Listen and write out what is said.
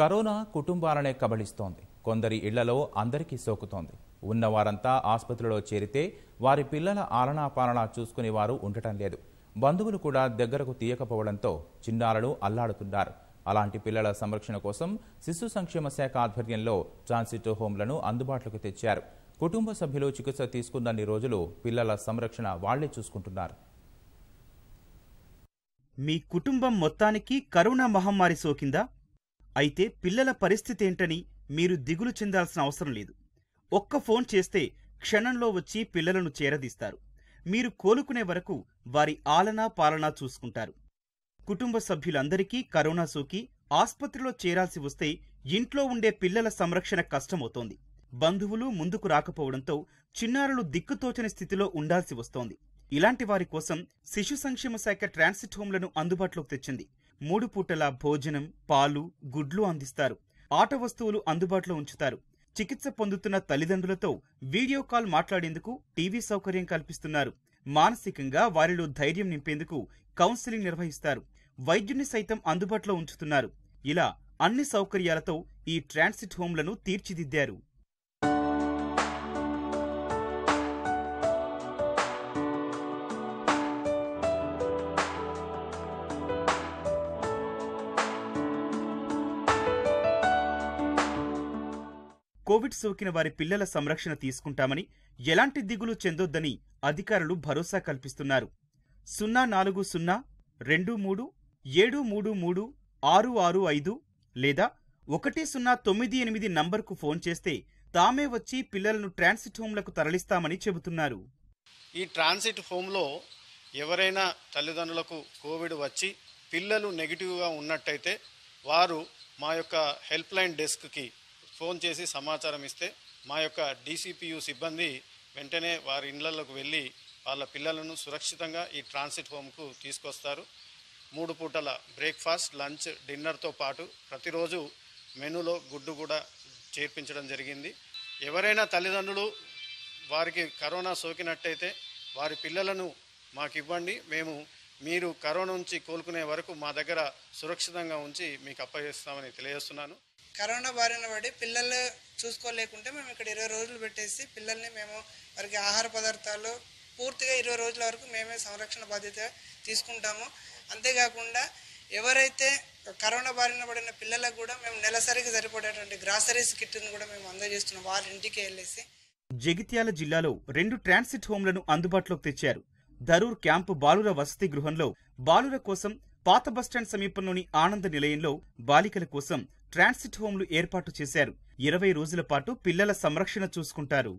corona కుటుంబాలనే కబళిస్తోంది కొందరి ఇళ్లలో అందరికీ సోకుతోంది ఉన్నవారంతా ఆసుపత్రిలో చేరితే వారి పిల్లల ఆలనాపాలనా చూసుకునే వారు ఉండటం లేదు బంధువులు కూడా దగ్గరకు తీయకపోవడంతో చిన్నారులు అల్లాడుతున్నారు అలాంటి పిల్లల సంరక్షణ కోసం శిశు సంక్షేమ శాఖ ఆధ్వర్యంలో ట్రాన్సిట్ హోంలను అందుబాటులోకి తెచ్చారు కుటుంబ సభ్యులు చికిత్స తీసుకున్న రోజులు పిల్లల సంరక్షణ వాళ్లే చూసుకుంటున్నారు మీ కుటుంబం మొత్తానికి కరోనా మహమ్మారి సోకిందా అయితే పిల్లల పరిస్థితి ఏంటని మీరు దిగులు చెందాల్సిన అవసరం లేదు ఒక్క ఫోన్ చేస్తే క్షణంలో వచ్చి పిల్లలను చేరదీస్తారు మీరు కోలుకునే వరకు వారి ఆలనా పాలనా చూసుకుంటారు కుటుంబ సభ్యులందరికీ కరోనా సోకి ఆస్పత్రిలో చేరాల్సి వస్తే ఇంట్లో ఉండే పిల్లల సంరక్షణ కష్టమవుతోంది బంధువులు ముందుకు రాకపోవడంతో చిన్నారులు దిక్కుతోచని స్థితిలో ఉండాల్సి వస్తోంది ఇలాంటి వారి కోసం శిశు సంక్షేమ శాఖ ట్రాన్సిట్ హోంలను అందుబాటులోకి తెచ్చింది మూడు పూటల భోజనం పాలు గుడ్లు అందిస్తారు ఆట వస్తువులు అందుబాటులో ఉంచుతారు చికిత్స పొందుతున్న తల్లిదండ్రులతో వీడియో కాల్ మాట్లాడేందుకు టీవీ సౌకర్యం కల్పిస్తున్నారు మానసికంగా వారిలో ధైర్యం నింపేందుకు కౌన్సిలింగ్ నిర్వహిస్తారు వైద్యుని సైతం అందుబాటులో ఉంచుతున్నారు ఇలా అన్ని సౌకర్యాలతో ఈ ట్రాన్సిట్ హోంలను తీర్చిదిద్దారు కోవిడ్ సోకిన వారి పిల్లల సంరక్షణ తీసుకుంటామని ఎలాంటి దిగులు చెందొద్దని అధికారులు భరోసా కల్పిస్తున్నారు సున్నా నాలుగు సున్నా రెండు మూడు ఏడు మూడు మూడు ఆరు ఆరు ఐదు లేదా ఒకటి సున్నా తొమ్మిది ఎనిమిది నంబర్కు ఫోన్ చేస్తే తామే వచ్చి పిల్లలను ట్రాన్సిట్ హోమ్లకు తరలిస్తామని చెబుతున్నారు ఈ ట్రాన్సిట్ హోమ్లో ఎవరైనా తల్లిదండ్రులకు కోవిడ్ వచ్చి పిల్లలు నెగిటివ్గా ఉన్నట్టయితే వారు మా యొక్క హెల్ప్లైన్ డెస్క్కి ఫోన్ చేసి సమాచారం ఇస్తే మా యొక్క డీసీపీయూ సిబ్బంది వెంటనే వారి ఇళ్లలోకి వెళ్ళి వాళ్ళ పిల్లలను సురక్షితంగా ఈ ట్రాన్సిట్ హోమ్కు తీసుకొస్తారు మూడు పూటల బ్రేక్ఫాస్ట్ లంచ్ డిన్నర్తో పాటు ప్రతిరోజు మెనూలో గుడ్డు కూడా చేర్పించడం జరిగింది ఎవరైనా తల్లిదండ్రులు వారికి కరోనా సోకినట్టయితే వారి పిల్లలను మాకు ఇవ్వండి మేము మీరు కరోనా నుంచి కోలుకునే వరకు మా దగ్గర సురక్షితంగా ఉంచి మీకు అప్పచేస్తామని తెలియజేస్తున్నాను కరోనా బారిన పడి పిల్లలు చూసుకోలేకుంటే మేము ఇక్కడ ఇరవై రోజులు పెట్టేసి పిల్లల్ని మేము వారికి ఆహార పదార్థాలు పూర్తిగా ఇరవై రోజుల వరకు మేమే సంరక్షణ బాధ్యత తీసుకుంటాము అంతేకాకుండా ఎవరైతే కరోనా బారిన పడిన పిల్లలకు కూడా మేము నెలసరికి సరిపడేటువంటి గ్రాసరీస్ కిట్ను కూడా మేము అందజేస్తున్నాం వారి ఇంటికి వెళ్ళేసి జగిత్యాల జిల్లాలో రెండు ట్రాన్సిట్ హోంలను అందుబాటులోకి తెచ్చారు ధరూర్ క్యాంపు బాలుర వసతి గృహంలో బాలుర కోసం పాత బస్టాండ్ సమీపంలోని ఆనంద నిలయంలో బాలికల కోసం ట్రాన్సిట్ హోంలు ఏర్పాటు చేశారు ఇరవై రోజుల పాటు పిల్లల సంరక్షణ చూసుకుంటారు